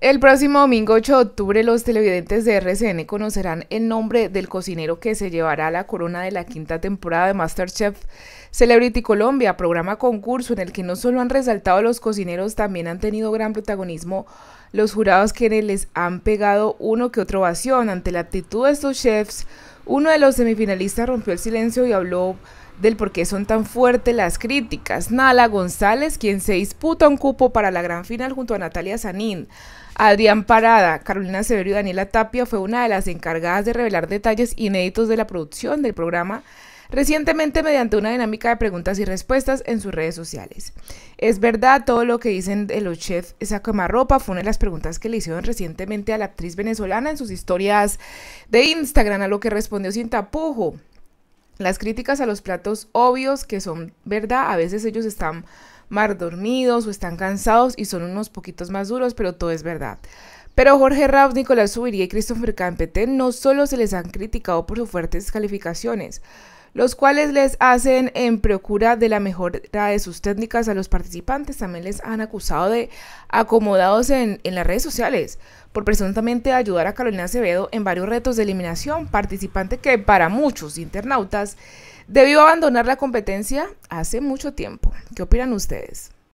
El próximo domingo 8 de octubre los televidentes de RCN conocerán el nombre del cocinero que se llevará a la corona de la quinta temporada de MasterChef Celebrity Colombia, programa concurso en el que no solo han resaltado los cocineros, también han tenido gran protagonismo los jurados quienes les han pegado uno que otro ovación ante la actitud de estos chefs uno de los semifinalistas rompió el silencio y habló del por qué son tan fuertes las críticas. Nala González, quien se disputa un cupo para la gran final junto a Natalia Sanín. Adrián Parada, Carolina Severo y Daniela Tapia fue una de las encargadas de revelar detalles inéditos de la producción del programa recientemente mediante una dinámica de preguntas y respuestas en sus redes sociales. ¿Es verdad todo lo que dicen de los chefs esa quemar ropa? Fue una de las preguntas que le hicieron recientemente a la actriz venezolana en sus historias de Instagram, a lo que respondió sin tapujo. Las críticas a los platos obvios que son verdad, a veces ellos están mal dormidos o están cansados y son unos poquitos más duros, pero todo es verdad. Pero Jorge Raus, Nicolás Subiría y Christopher Campete no solo se les han criticado por sus fuertes calificaciones, los cuales les hacen en procura de la mejora de sus técnicas a los participantes. También les han acusado de acomodados en, las redes sociales por presuntamente ayudar a Carolina Acevedo en varios retos de eliminación, participante que para muchos internautas debió abandonar la competencia hace mucho tiempo. ¿Qué opinan ustedes?